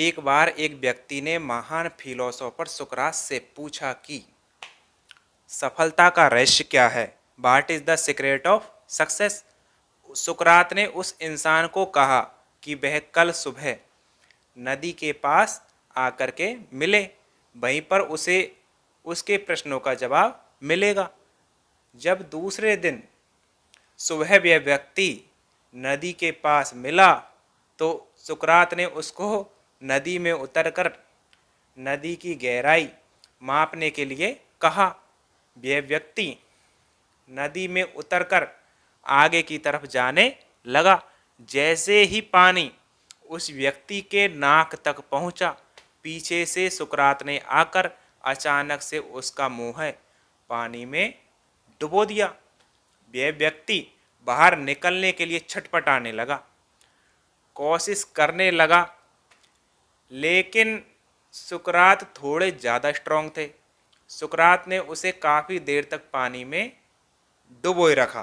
एक बार एक व्यक्ति ने महान फिलोसोफर सुकरात से पूछा कि सफलता का रहस्य क्या है what is the secret of success सुकरात ने उस इंसान को कहा कि वह कल सुबह नदी के पास आकर के मिले वहीं पर उसे उसके प्रश्नों का जवाब मिलेगा जब दूसरे दिन सुबह वह व्यक्ति नदी के पास मिला तो सुकरात ने उसको नदी में उतरकर नदी की गहराई मापने के लिए कहा वे व्यक्ति नदी में उतरकर आगे की तरफ जाने लगा जैसे ही पानी उस व्यक्ति के नाक तक पहुंचा पीछे से सुकरात ने आकर अचानक से उसका मुँह पानी में डुबो दिया यह व्यक्ति बाहर निकलने के लिए छटपटाने लगा कोशिश करने लगा लेकिन सुकरात थोड़े ज़्यादा स्ट्रॉन्ग थे सुकरात ने उसे काफ़ी देर तक पानी में डुबोए रखा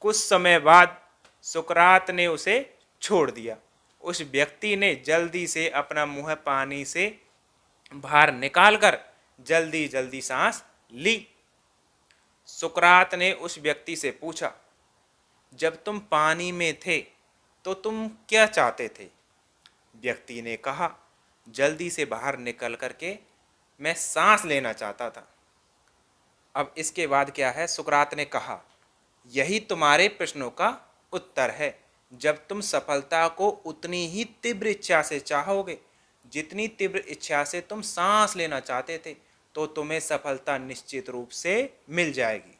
कुछ समय बाद सुकरात ने उसे छोड़ दिया उस व्यक्ति ने जल्दी से अपना मुंह पानी से बाहर निकालकर जल्दी जल्दी सांस ली सुकरात ने उस व्यक्ति से पूछा जब तुम पानी में थे तो तुम क्या चाहते थे व्यक्ति ने कहा जल्दी से बाहर निकल कर के मैं सांस लेना चाहता था अब इसके बाद क्या है सुकरात ने कहा यही तुम्हारे प्रश्नों का उत्तर है जब तुम सफलता को उतनी ही तीव्र इच्छा से चाहोगे जितनी तीव्र इच्छा से तुम सांस लेना चाहते थे तो तुम्हें सफलता निश्चित रूप से मिल जाएगी